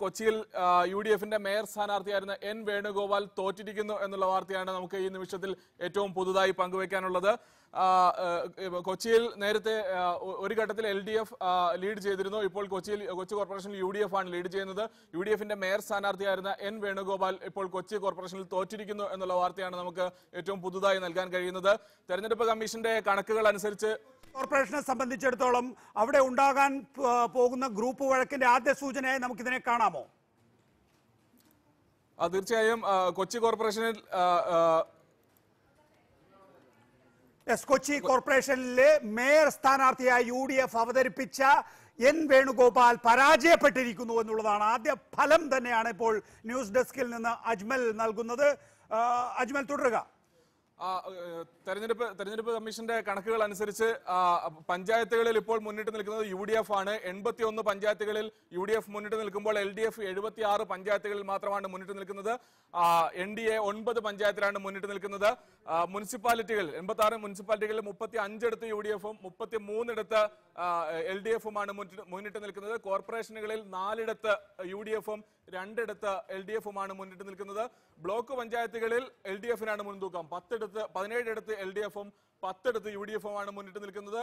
കൊച്ചിയിൽ U D എഫിന്റെ mayor സ്ഥാനാർത്ഥിയായിരുന്ന എൻ വേണുഗോപാൽ തോറ്റിരിക്കുന്നു എന്നുള്ള വാർത്തയാണ് നമുക്ക് ഈ നിമിഷത്തിൽ ഏറ്റവും പുതുതായി പങ്കുവയ്ക്കാനുള്ളത് കൊച്ചിയിൽ നേരത്തെ ഒരു ഘട്ടത്തിൽ എൽ ഡി എഫ് ലീഡ് ചെയ്തിരുന്നു ഇപ്പോൾ കൊച്ചിയിൽ കൊച്ചി കോർപ്പറേഷനിൽ യു ഡി എഫ് ആണ് ലീഡ് ചെയ്യുന്നത് യു ഡി എഫിന്റെ മേയർ സ്ഥാനാർത്ഥിയായിരുന്ന എൻ വേണുഗോപാൽ ഇപ്പോൾ കൊച്ചി കോർപ്പറേഷനിൽ തോറ്റിരിക്കുന്നു എന്നുള്ള വാർത്തയാണ് നമുക്ക് ഏറ്റവും പുതുതായി നൽകാൻ കഴിയുന്നത് തെരഞ്ഞെടുപ്പ് കമ്മീഷന്റെ കണക്കുകൾ അനുസരിച്ച് കോർപ്പറേഷനെ സംബന്ധിച്ചിടത്തോളം അവിടെ ഉണ്ടാകാൻ പോകുന്ന ഗ്രൂപ്പ് വഴക്കിന്റെ ആദ്യ സൂചനയായി നമുക്കിതിനെ കാണാമോ തീർച്ചയായും കൊച്ചി കോർപ്പറേഷനിൽ എസ് കൊച്ചി കോർപ്പറേഷനിലെ മേയർ സ്ഥാനാർത്ഥിയായി യു ഡി എഫ് അവതരിപ്പിച്ച എൻ വേണുഗോപാൽ പരാജയപ്പെട്ടിരിക്കുന്നു എന്നുള്ളതാണ് ആദ്യ ഫലം തന്നെയാണ് ഇപ്പോൾ ന്യൂസ് ഡെസ്കിൽ നിന്ന് അജ്മൽ നൽകുന്നത് അജ്മൽ തുടരുക തെരഞ്ഞെടുപ്പ് തെരഞ്ഞെടുപ്പ് കമ്മീഷന്റെ കണക്കുകൾ അനുസരിച്ച് പഞ്ചായത്തുകളിൽ ഇപ്പോൾ മുന്നിട്ട് നിൽക്കുന്നത് യു ഡി എഫ് ആണ് എൺപത്തി ഒന്ന് പഞ്ചായത്തുകളിൽ യു ഡി എഫ് മുന്നിട്ട് നിൽക്കുമ്പോൾ എൽ ഡി എഫ് എഴുപത്തി ആറ് പഞ്ചായത്തുകളിൽ മാത്രമാണ് മുന്നിട്ട് നിൽക്കുന്നത് എൻ ഡി എ ഒൻപത് പഞ്ചായത്തിലാണ് മുന്നിട്ട് നിൽക്കുന്നത് മുനിസിപ്പാലിറ്റികൾ എൺപത്തി ആറ് മുനിസിപ്പാലിറ്റികളിൽ മുപ്പത്തി അഞ്ചെടുത്ത് യു ഡി എഫും മുപ്പത്തി മൂന്നിടത്ത് എൽ ഡി എഫുമാണ് മുന്നിട്ട് നിൽക്കുന്നത് കോർപ്പറേഷനുകളിൽ നാലിടത്ത് യു ഡി എഫും രണ്ടിടത്ത് എൽ ഡി എഫുമാണ് മുന്നിട്ട് നിൽക്കുന്നത് ബ്ലോക്ക് പഞ്ചായത്തുകളിൽ എൽ ഡി എഫിനാണ് മുൻതൂക്കം പത്തിടത്ത് പതിനെട്ടെടുത്ത് പതിനേഴെടുത്ത് എൽ ഡി എഫും പത്തെടുത്ത് യു ഡി എഫുമാണ് മുന്നിട്ട് നിൽക്കുന്നത്